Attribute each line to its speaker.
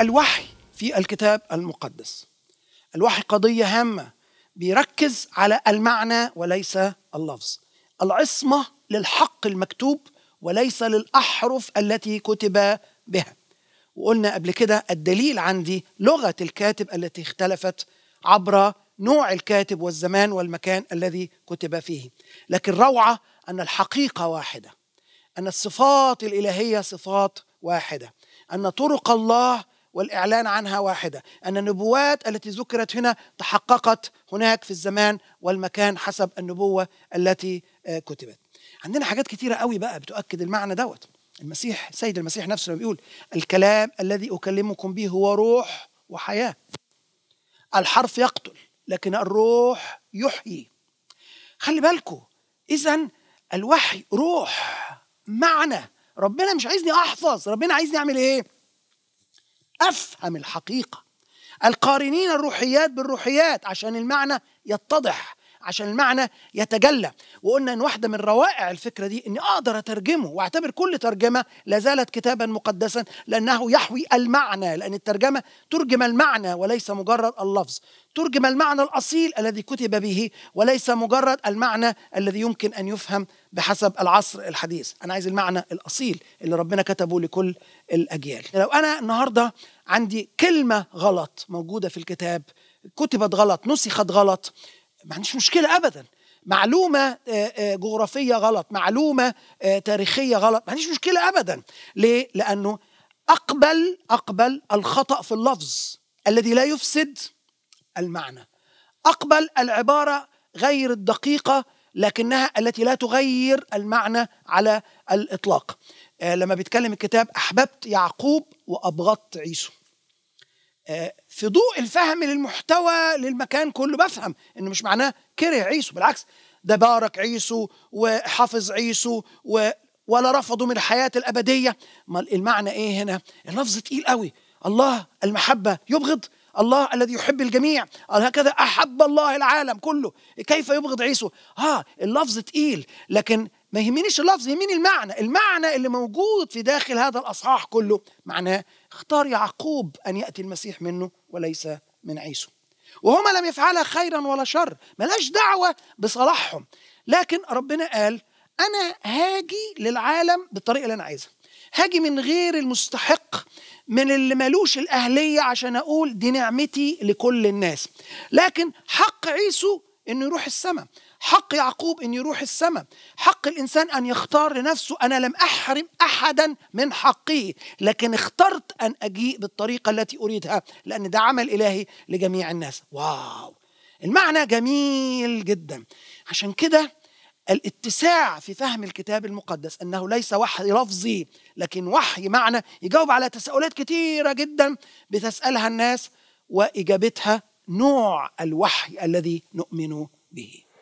Speaker 1: الوحي في الكتاب المقدس الوحي قضية هامة بيركز على المعنى وليس اللفظ العصمة للحق المكتوب وليس للأحرف التي كتب بها وقلنا قبل كده الدليل عندي لغة الكاتب التي اختلفت عبر نوع الكاتب والزمان والمكان الذي كتب فيه لكن روعة أن الحقيقة واحدة أن الصفات الإلهية صفات واحدة أن طرق الله والإعلان عنها واحدة أن النبوات التي ذكرت هنا تحققت هناك في الزمان والمكان حسب النبوة التي آه، كتبت عندنا حاجات كتيرة قوي بقى بتؤكد المعنى دوت المسيح سيد المسيح نفسه لما بيقول الكلام الذي أكلمكم به هو روح وحياة الحرف يقتل لكن الروح يحيي خلي بالكم إذا الوحي روح معنى ربنا مش عايزني أحفظ ربنا عايزني أعمل إيه افهم الحقيقه القارنين الروحيات بالروحيات عشان المعنى يتضح عشان المعنى يتجلى وقلنا ان واحده من روائع الفكره دي اني اقدر اترجمه واعتبر كل ترجمه لا زالت كتابا مقدسا لانه يحوي المعنى لان الترجمه ترجم المعنى وليس مجرد اللفظ ترجم المعنى الاصيل الذي كتب به وليس مجرد المعنى الذي يمكن ان يفهم بحسب العصر الحديث انا عايز المعنى الاصيل اللي ربنا كتبه لكل الاجيال لو انا النهارده عندي كلمه غلط موجوده في الكتاب كتبت غلط نسخت غلط ما عنديش مشكله ابدا معلومه آه، آه، جغرافيه غلط معلومه آه، تاريخيه غلط ما عنديش مشكله ابدا ليه لانه اقبل اقبل الخطا في اللفظ الذي لا يفسد المعنى اقبل العباره غير الدقيقه لكنها التي لا تغير المعنى على الاطلاق لما بيتكلم الكتاب احببت يعقوب وابغضت عيسو آه، في ضوء الفهم للمحتوى للمكان كله بفهم انه مش معناه كره عيسو بالعكس ده بارك عيسو وحافظ عيسو و ولا رفضوا من الحياة الأبدية ما المعنى إيه هنا اللفظ تقيل قوي الله المحبة يبغض الله الذي يحب الجميع هكذا أحب الله العالم كله كيف يبغض عيسو آه اللفظ تقيل لكن ما يهمنيش اللفظ يهمني المعنى المعنى اللي موجود في داخل هذا الأصحاح كله معناه اختار يعقوب أن يأتي المسيح منه وليس من عيسو وهما لم يفعلا خيرا ولا شر ملاش دعوة بصلاحهم لكن ربنا قال أنا هاجي للعالم بالطريقة اللي أنا عايزها هاجي من غير المستحق من اللي ملوش الأهلية عشان أقول دي نعمتي لكل الناس لكن حق عيسو انه يروح السماء حق يعقوب أن يروح السماء حق الإنسان أن يختار لنفسه أنا لم أحرم أحدا من حقه لكن اخترت أن أجيء بالطريقة التي أريدها لأن ده عمل إلهي لجميع الناس واو المعنى جميل جدا عشان كده الاتساع في فهم الكتاب المقدس انه ليس وحي لفظي لكن وحي معنى يجاوب على تساؤلات كثيره جدا بتسالها الناس واجابتها نوع الوحي الذي نؤمن به